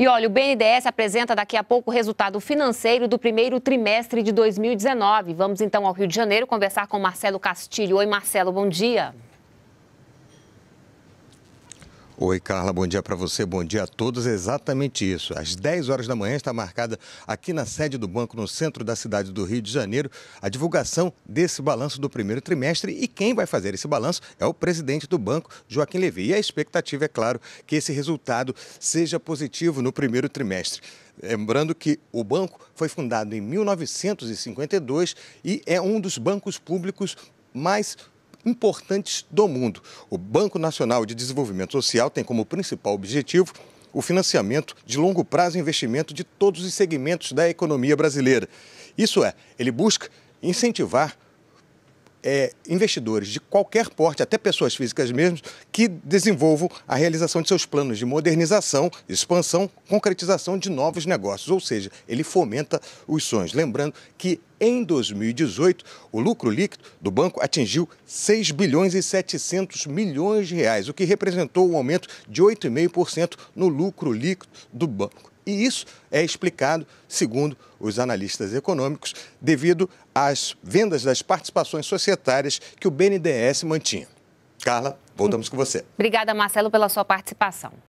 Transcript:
E olha, o BNDES apresenta daqui a pouco o resultado financeiro do primeiro trimestre de 2019. Vamos então ao Rio de Janeiro conversar com Marcelo Castilho. Oi, Marcelo, bom dia. Oi, Carla, bom dia para você, bom dia a todos. É exatamente isso. Às 10 horas da manhã está marcada aqui na sede do banco, no centro da cidade do Rio de Janeiro, a divulgação desse balanço do primeiro trimestre. E quem vai fazer esse balanço é o presidente do banco, Joaquim Levy. E a expectativa, é claro, que esse resultado seja positivo no primeiro trimestre. Lembrando que o banco foi fundado em 1952 e é um dos bancos públicos mais importantes do mundo. O Banco Nacional de Desenvolvimento Social tem como principal objetivo o financiamento de longo prazo e investimento de todos os segmentos da economia brasileira. Isso é, ele busca incentivar é, investidores de qualquer porte, até pessoas físicas mesmo, que desenvolvam a realização de seus planos de modernização, expansão, concretização de novos negócios. Ou seja, ele fomenta os sonhos. Lembrando que em 2018, o lucro líquido do banco atingiu 6 bilhões e 700 milhões de reais, o que representou um aumento de 8,5% no lucro líquido do banco. E isso é explicado, segundo os analistas econômicos, devido às vendas das participações societárias que o BNDES mantinha. Carla, voltamos com você. Obrigada, Marcelo, pela sua participação.